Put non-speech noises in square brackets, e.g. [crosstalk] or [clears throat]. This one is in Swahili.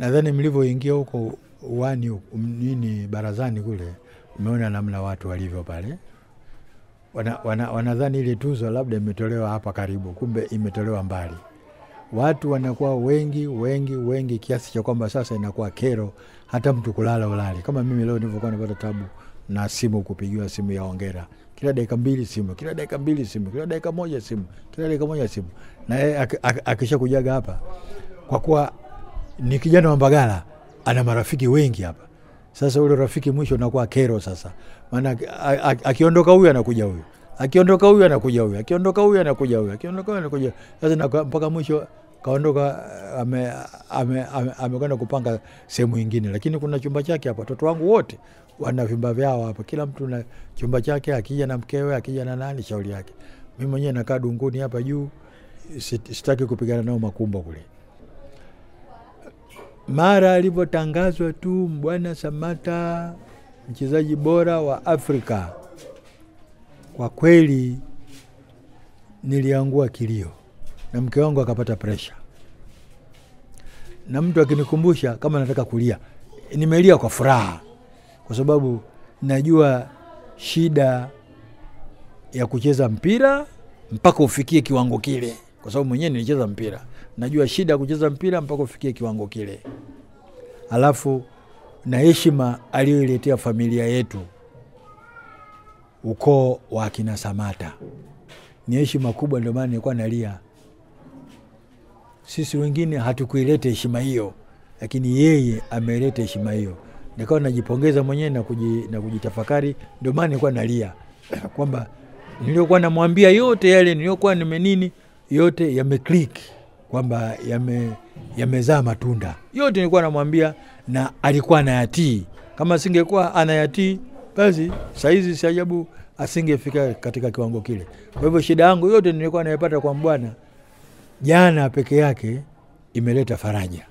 nadhani mlivyoingia huko uwani nini barazani kule, umeona namna watu walivyo pale wanadhani wana, wana ile tuzo labda imetolewa hapa karibu, kumbe imetolewa mbali. Watu wanakuwa wengi wengi wengi kiasi cha kwamba sasa inakuwa kero hata mtu kulala ulali. Kama mimi leo nilivyokuwa napata tabu na simu, kupigiwa simu ya ongera kila dakika mbili simu, kila dakika mbili simu, kila dakika moja simu, kila dakika moja simu, na yeye kujaga hapa kwa kuwa ni kijana wa Mbagala, ana marafiki wengi hapa. Sasa ule rafiki mwisho unakuwa kero sasa, maana akiondoka huyu anakuja huyu, akiondoka huyu anakuja huyu, akiondoka huyu anakuja huyu, akiondoka huyu anakuja sasa, mpaka mwisho kaondoka amekwenda ame, ame, ame kupanga sehemu ingine, lakini kuna chumba chake hapa. Watoto wangu wote wana vyumba vyao hapa, kila mtu na chumba chake, akija na mkewe, akija na nani, shauri yake. Mimi mwenyewe nakaa dunguni hapa juu, sitaki kupigana nao makumbo kule mara alivyotangazwa tu mbwana Samata mchezaji bora wa Afrika, kwa kweli niliangua kilio, na mke wangu akapata presha, na mtu akinikumbusha kama nataka kulia, nimelia kwa furaha, kwa sababu najua shida ya kucheza mpira mpaka ufikie kiwango kile kwa sababu mwenyewe nilicheza mpira, najua shida ya kucheza mpira mpaka ufikie kiwango kile, alafu na heshima aliyoiletea familia yetu, ukoo wa akina Samata ni heshima kubwa. Ndio maana nilikuwa nalia, sisi wengine hatukuileta heshima hiyo, lakini yeye ameleta heshima hiyo. Nikawa najipongeza mwenyewe na, kuji, na kujitafakari. Ndio maana nilikuwa nalia [clears throat] kwamba niliokuwa namwambia yote yale niliokuwa nimenini yote yameclick kwamba yamezaa yame matunda yote nilikuwa namwambia, na alikuwa anayatii. Kama asingekuwa anayatii, basi sahizi si ajabu asingefika katika kiwango kile. Kwa hivyo shida yangu yote nilikuwa naipata kwa mbwana jana peke yake imeleta faraja.